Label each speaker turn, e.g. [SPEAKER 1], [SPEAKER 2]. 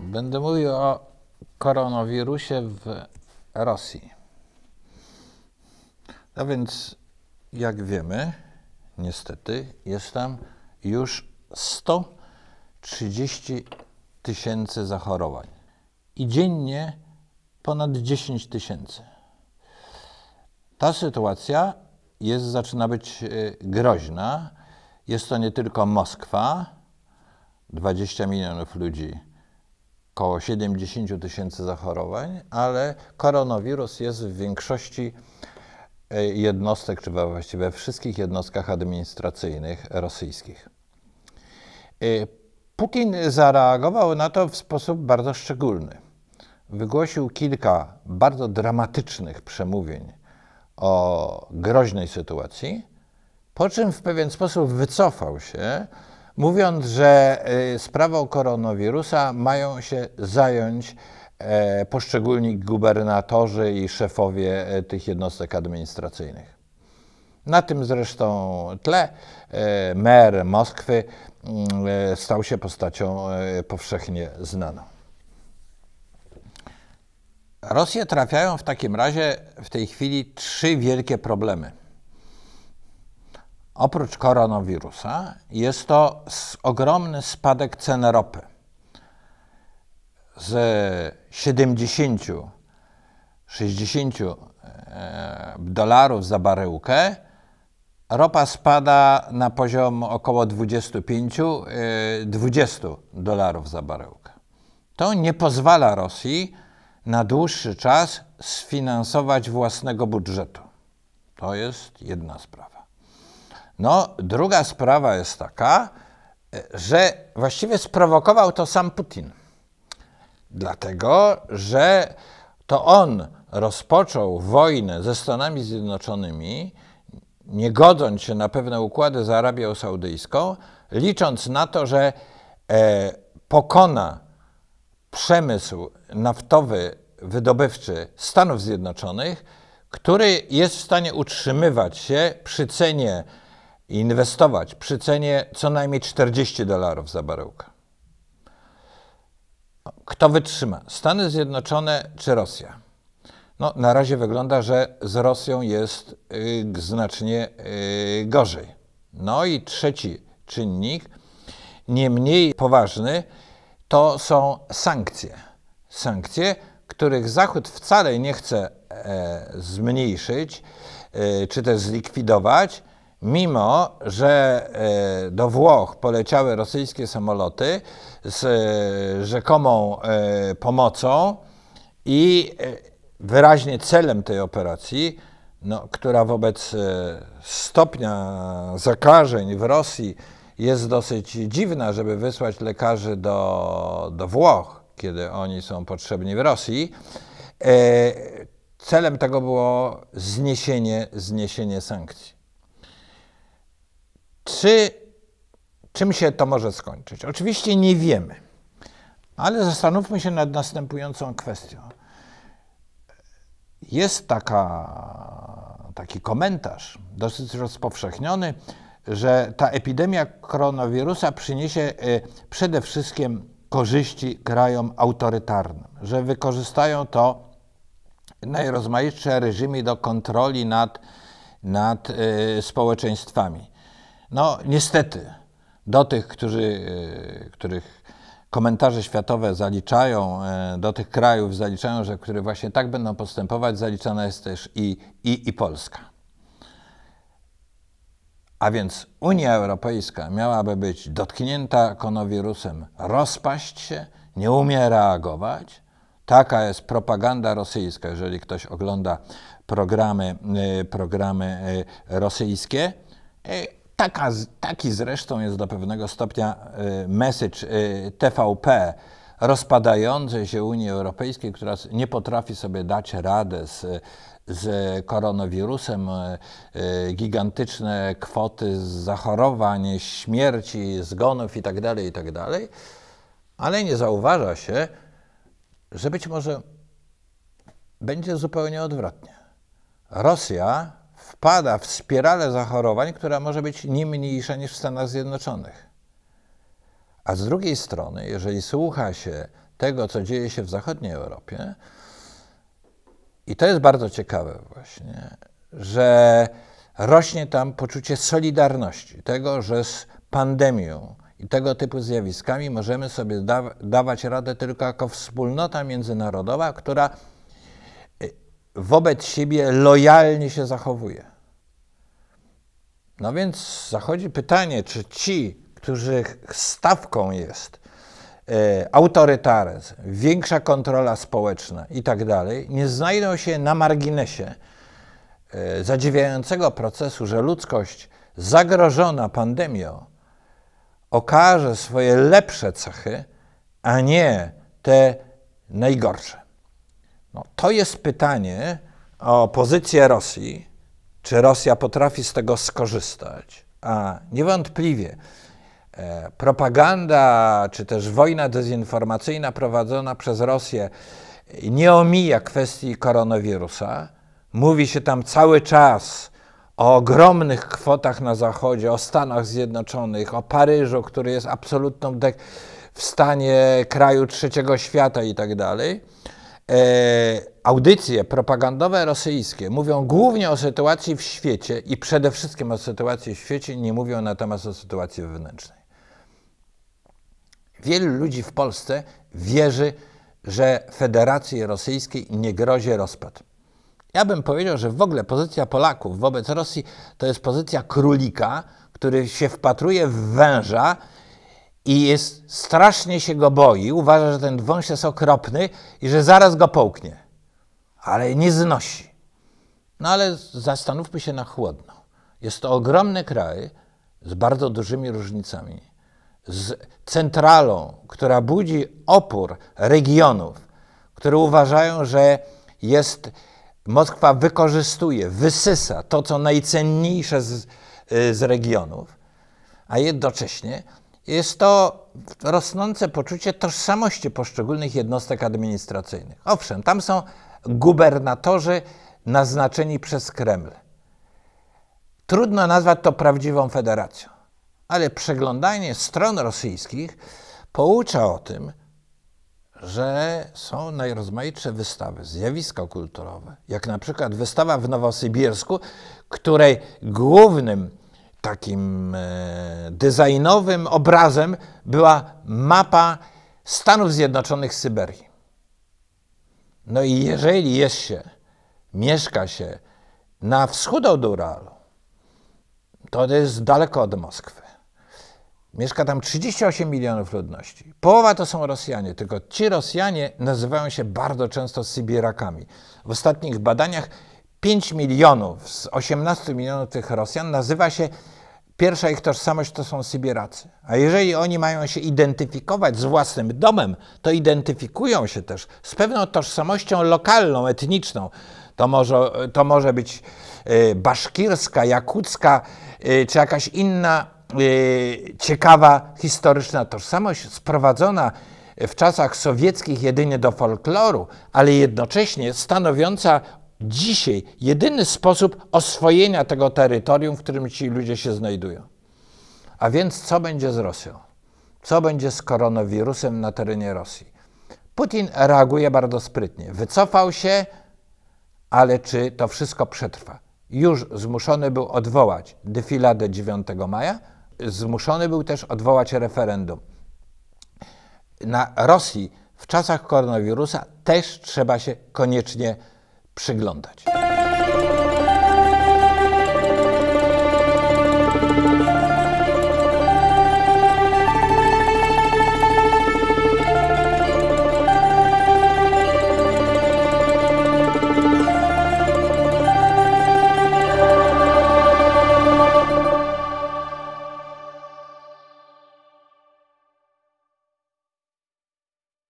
[SPEAKER 1] Będę mówił o koronawirusie w Rosji. No więc, jak wiemy, niestety jest tam już 130 tysięcy zachorowań i dziennie ponad 10 tysięcy. Ta sytuacja jest, zaczyna być e, groźna. Jest to nie tylko Moskwa, 20 milionów ludzi, około 70 tysięcy zachorowań, ale koronawirus jest w większości e, jednostek, czy właściwie we wszystkich jednostkach administracyjnych rosyjskich. E, Putin zareagował na to w sposób bardzo szczególny wygłosił kilka bardzo dramatycznych przemówień o groźnej sytuacji, po czym w pewien sposób wycofał się, mówiąc, że y, sprawą koronawirusa mają się zająć e, poszczególni gubernatorzy i szefowie e, tych jednostek administracyjnych. Na tym zresztą tle e, mer Moskwy mm, stał się postacią powszechnie znaną. Rosję trafiają w takim razie w tej chwili trzy wielkie problemy. Oprócz koronawirusa jest to ogromny spadek cen ropy. Z 70 60 e, dolarów za baryłkę, ropa spada na poziom około 25-20 e, dolarów za baryłkę. To nie pozwala Rosji na dłuższy czas sfinansować własnego budżetu. To jest jedna sprawa. No, druga sprawa jest taka, że właściwie sprowokował to sam Putin. Dlatego, że to on rozpoczął wojnę ze Stanami Zjednoczonymi, nie godząc się na pewne układy z Arabią Saudyjską, licząc na to, że e, pokona przemysł naftowy wydobywczy Stanów Zjednoczonych, który jest w stanie utrzymywać się przy cenie inwestować przy cenie co najmniej 40 dolarów za baryłkę. Kto wytrzyma? Stany Zjednoczone czy Rosja? No, na razie wygląda, że z Rosją jest y, znacznie y, gorzej. No i trzeci czynnik, nie mniej poważny, to są sankcje. Sankcje, których Zachód wcale nie chce e, zmniejszyć e, czy też zlikwidować, mimo że e, do Włoch poleciały rosyjskie samoloty z e, rzekomą e, pomocą i e, wyraźnie celem tej operacji, no, która wobec stopnia zakażeń w Rosji jest dosyć dziwna, żeby wysłać lekarzy do, do Włoch, kiedy oni są potrzebni w Rosji. E, celem tego było zniesienie, zniesienie sankcji. Czy, czym się to może skończyć? Oczywiście nie wiemy, ale zastanówmy się nad następującą kwestią. Jest taka, taki komentarz, dosyć rozpowszechniony, że ta epidemia koronawirusa przyniesie e, przede wszystkim korzyści krajom autorytarnym, że wykorzystają to najrozmaitsze reżimy do kontroli nad, nad y, społeczeństwami. No niestety, do tych, którzy, y, których komentarze światowe zaliczają, y, do tych krajów zaliczają, że które właśnie tak będą postępować, zaliczana jest też i, i, i Polska. A więc Unia Europejska miałaby być dotknięta konowirusem, rozpaść się, nie umie reagować. Taka jest propaganda rosyjska, jeżeli ktoś ogląda programy, y, programy y, rosyjskie. Y, taka, taki zresztą jest do pewnego stopnia message TVP rozpadającej się Unii Europejskiej, która nie potrafi sobie dać rady z z koronawirusem, e, e, gigantyczne kwoty zachorowań, śmierci, zgonów itd., tak itd., tak ale nie zauważa się, że być może będzie zupełnie odwrotnie. Rosja wpada w spiralę zachorowań, która może być nie mniejsza niż w Stanach Zjednoczonych. A z drugiej strony, jeżeli słucha się tego, co dzieje się w zachodniej Europie, i to jest bardzo ciekawe właśnie, że rośnie tam poczucie solidarności, tego, że z pandemią i tego typu zjawiskami możemy sobie da dawać radę tylko jako wspólnota międzynarodowa, która y, wobec siebie lojalnie się zachowuje. No więc zachodzi pytanie, czy ci, których stawką jest E, autorytaryzm, większa kontrola społeczna i tak dalej, nie znajdą się na marginesie e, zadziwiającego procesu, że ludzkość zagrożona pandemią okaże swoje lepsze cechy, a nie te najgorsze. No, to jest pytanie o pozycję Rosji, czy Rosja potrafi z tego skorzystać, a niewątpliwie E, propaganda czy też wojna dezinformacyjna prowadzona przez Rosję nie omija kwestii koronawirusa. Mówi się tam cały czas o ogromnych kwotach na Zachodzie, o Stanach Zjednoczonych, o Paryżu, który jest absolutną dek w stanie kraju trzeciego świata i tak dalej. E, audycje propagandowe rosyjskie mówią głównie o sytuacji w świecie i przede wszystkim o sytuacji w świecie, nie mówią natomiast o sytuacji wewnętrznej. Wielu ludzi w Polsce wierzy, że Federacji Rosyjskiej nie grozi rozpad. Ja bym powiedział, że w ogóle pozycja Polaków wobec Rosji to jest pozycja królika, który się wpatruje w węża i jest, strasznie się go boi, uważa, że ten wąż jest okropny i że zaraz go połknie, ale nie znosi. No ale zastanówmy się na chłodno. Jest to ogromny kraj z bardzo dużymi różnicami z centralą, która budzi opór regionów, które uważają, że jest Moskwa wykorzystuje, wysysa to, co najcenniejsze z, y, z regionów, a jednocześnie jest to rosnące poczucie tożsamości poszczególnych jednostek administracyjnych. Owszem, tam są gubernatorzy naznaczeni przez Kreml. Trudno nazwać to prawdziwą federacją ale przeglądanie stron rosyjskich poucza o tym, że są najrozmaitsze wystawy, zjawiska kulturowe, jak na przykład wystawa w Nowosybirsku, której głównym takim e, designowym obrazem była mapa Stanów Zjednoczonych Syberii. No i jeżeli jest się, mieszka się na wschód od Uralu, to jest daleko od Moskwy. Mieszka tam 38 milionów ludności. Połowa to są Rosjanie, tylko ci Rosjanie nazywają się bardzo często Sybirakami. W ostatnich badaniach 5 milionów z 18 milionów tych Rosjan nazywa się pierwsza ich tożsamość to są Sybieracy. A jeżeli oni mają się identyfikować z własnym domem, to identyfikują się też z pewną tożsamością lokalną, etniczną. To może, to może być e, baszkirska, jakucka e, czy jakaś inna Y, ciekawa historyczna tożsamość sprowadzona w czasach sowieckich jedynie do folkloru, ale jednocześnie stanowiąca dzisiaj jedyny sposób oswojenia tego terytorium, w którym ci ludzie się znajdują. A więc co będzie z Rosją? Co będzie z koronawirusem na terenie Rosji? Putin reaguje bardzo sprytnie. Wycofał się, ale czy to wszystko przetrwa? Już zmuszony był odwołać defiladę 9 maja, Zmuszony był też odwołać referendum. Na Rosji w czasach koronawirusa też trzeba się koniecznie przyglądać.